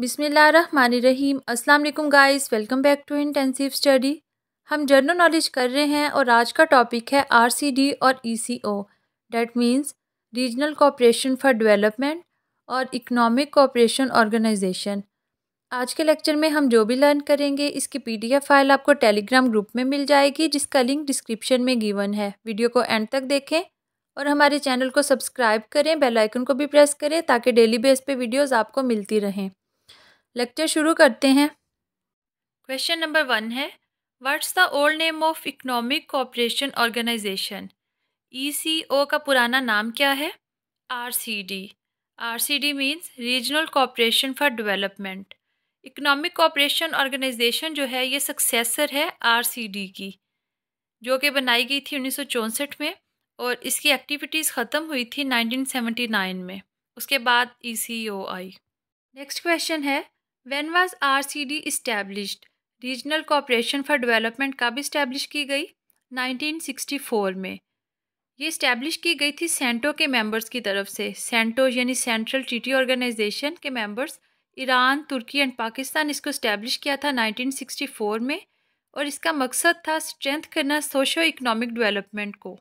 रहीम अस्सलाम guys welcome back to intensive study हम general knowledge कर रहे हैं और आज का टॉपिक है आरसीडी और ECO that means regional cooperation for development और इकोनॉमिक कोऑपरेशन ऑर्गेनाइजेशन आज के लेक्चर में हम जो भी लर्न करेंगे इसकी पीडीएफ फाइल आपको टेलीग्राम ग्रुप में मिल जाएगी जिसका लिंक डिस्क्रिप्शन में गिवन है वीडियो को एंड तक देखें और हमारे चैनल को सब्सक्राइब करें बेल आइकन को भी प्रेस करें ताकि डेली बेस पे वीडियोस आपको मिलती रहें लेक्चर शुरू करते हैं क्वेश्चन नंबर वन है what's the old name of economic cooperation organization ECO का पुराना नाम क्या है RCD RCD means regional cooperation for development economic cooperation organization जो है ये सक्सेसर है आरसीडी की जो कि बनाई गई थी उन्नीस में और इसकी एक्टिविटीज़ ख़त्म हुई थी 1979 में उसके बाद ई e आई नेक्स्ट क्वेश्चन है R C D established? Regional cooperation for development कब इस्टेब्लिश की गई 1964 में ये इस्टेब्लिश की गई थी सेंटो के मेंबर्स की तरफ से सेंटो यानी सेंट्रल ट्रीटी ऑर्गेनाइजेशन के members Iran Turkey and Pakistan इसको इस्टेब्लिश किया था 1964 में और इसका मकसद था स्ट्रेंथ करना सोशो इकनॉमिक डेवलपमेंट को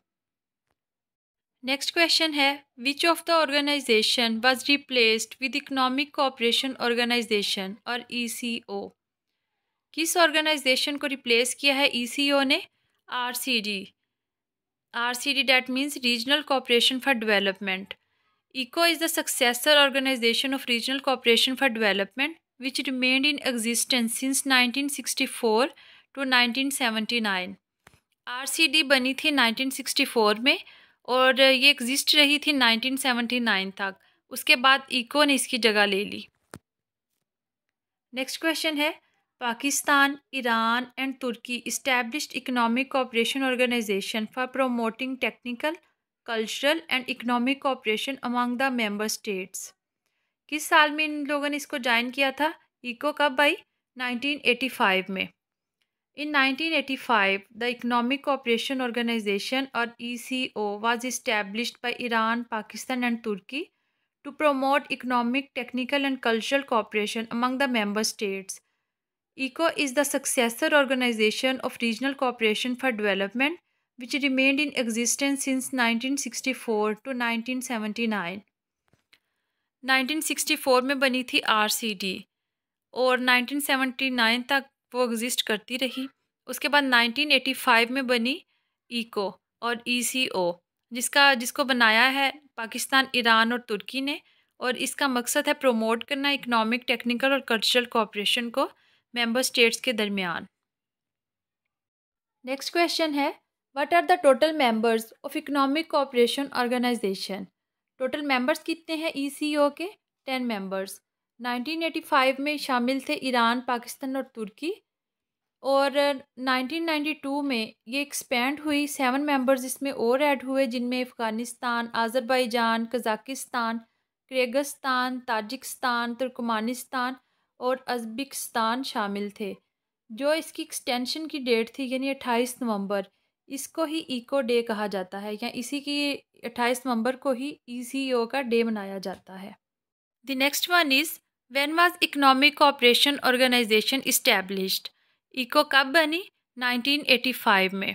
नेक्स्ट क्वेश्चन है which of the organization was replaced with economic cooperation organization और ई किस ऑर्गेनाइजेशन को रिप्लेस किया है ई e ने R R C D C D that means regional cooperation for development ECO is the successor organization of regional cooperation for development sixty four to nineteen since 1964 R C D बनी थी nineteen sixty four में और ये exist रही थी 1979 तक उसके बाद इको ने इसकी जगह ले ली नेक्स्ट क्वेश्चन है Pakistan Iran and Turkey established economic cooperation organization for promoting technical cultural and economic cooperation among the member states किस साल में इन लोगों ने इसको ज्वाइन किया था इको कब भाई 1985 में In 1985, the Economic Cooperation Organization or ECO was established by Iran, Pakistan and Turkey to promote economic, technical and cultural cooperation among the member states. ECO is the successor organization of Regional Cooperation for Development which remained in existence since 1964 to 1979. 1964 में बनी थी RCD और 1979 तक वो exist करती रही उसके बाद 1985 में बनी ईको और ई जिसका जिसको बनाया है पाकिस्तान ईरान और तुर्की ने और इसका मकसद है प्रमोट करना इकोनॉमिक टेक्निकल और कल्चरल कोऑपरेशन को मेंबर स्टेट्स के दरमियान नेक्स्ट क्वेश्चन है what are the total members of economic cooperation organization total members कितने हैं ईसीओ के टेन मेंबर्स 1985 में शामिल थे ईरान पाकिस्तान और तुर्की और 1992 में ये एक्सपेंड हुई सेवन मेंबर्स इसमें और ऐड हुए जिनमें Afghanistan Azerbaijan Kazakhstan Kyrgyzstan Tajikistan Turkmenistan और अजबिकस्तान शामिल थे जो इसकी एक्सटेंशन की डेट थी यानी 28 नवंबर इसको ही इको डे कहा जाता है या इसी की 28 नवंबर को ही ई e का डे मनाया जाता है the next one is when was economic cooperation organization established ECO कब बनी 1985 में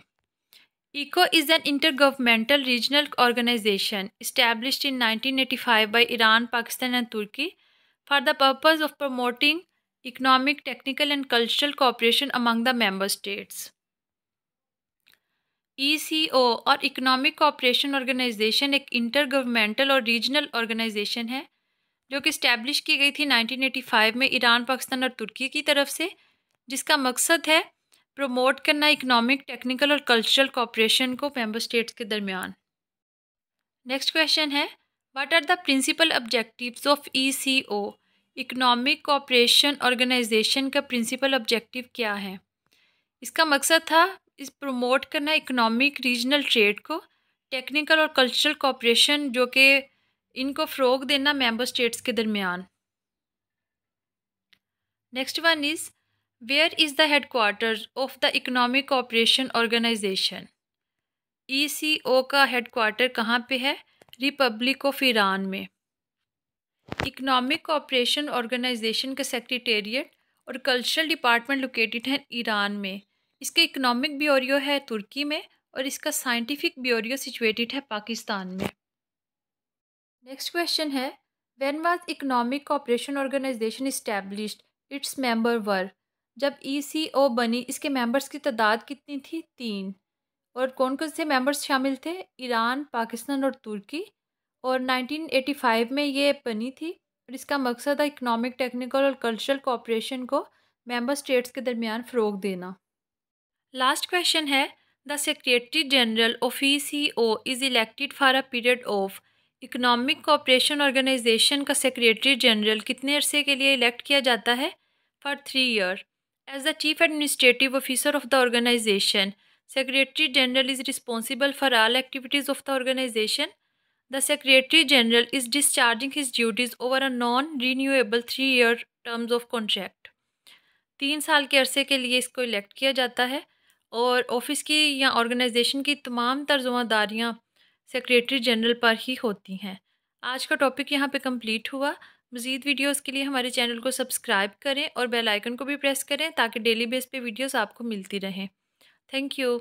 ECO is an intergovernmental regional organization establish in 1985 eighty five by Iran Pakistan and Turkey for the purpose of promoting economic technical and cultural cooperation among the member states E C O और economic cooperation organization एक intergovernmental और regional organization है जो कि establish की गई थी 1985 में ईरान पाकिस्तान और तुर्की की तरफ से जिसका मकसद है प्रमोट करना इकोनॉमिक टेक्निकल और कल्चरल कॉपरेशन को मेम्बर स्टेट्स के दरमियान नेक्स्ट क्वेश्चन है what are the principal objectives of O economic cooperation organization का प्रिंसिपल ऑब्जेक्टिव क्या है इसका मकसद था इस प्रमोट करना इकोनॉमिक रीजनल ट्रेड को टेक्निकल और कल्चरल कॉपरेशन जो कि इनको फ़रोग देना मेंबर स्टेट्स के दरमियान next one is where is the headquarter of the economic cooperation organization E C ओ का हेड क्वार्टर कहाँ पे है रिपब्लिक ऑफ ईरान में इकनॉमिक कॉपरेशन ऑर्गेनाइजेशन का सेक्रेटेरिएट और कल्चरल डिपार्टमेंट लोकेटेड है ईरान में इसके इकनॉमिक ब्यूरो है तुर्की में और इसका साइंटिफिक ब्यूरो सिचुएटेड है पाकिस्तान में नेक्स्ट क्वेश्चन है when was economic cooperation organization establish its member were जब ईसीओ e बनी इसके मेंबर्स की तादाद कितनी थी तीन और कौन कौन से मेंबर्स शामिल थे ईरान पाकिस्तान और तुर्की और 1985 में ये बनी थी और इसका मकसद था इकोनॉमिक टेक्निकल और कल्चरल कॉपरेशन को मेंबर स्टेट्स के दरमियान फ़रोग देना लास्ट क्वेश्चन है the secretary general of E C O is elected for a period of economic cooperation organization का सेक्रेटरी जनरल कितने अरसे के लिए इलेक्ट किया जाता है for three year as the chief administrative officer of the organization secretary general is responsible for all activities of the organization the secretary general is discharging his duties over a non renewable three year terms of contract तीन साल के अरसे के लिए इसको elect किया जाता है और ऑफिस की या ऑर्गेनाइजेशन की तमाम तर्जुमादारियाँ सेक्रेटरी जनरल पर ही होती हैं आज का टॉपिक यहाँ पे कंप्लीट हुआ मज़ीद वीडियोस के लिए हमारे चैनल को सब्सक्राइब करें और बेल आइकन को भी प्रेस करें ताकि डेली बेस पे वीडियोस आपको मिलती रहें थैंक यू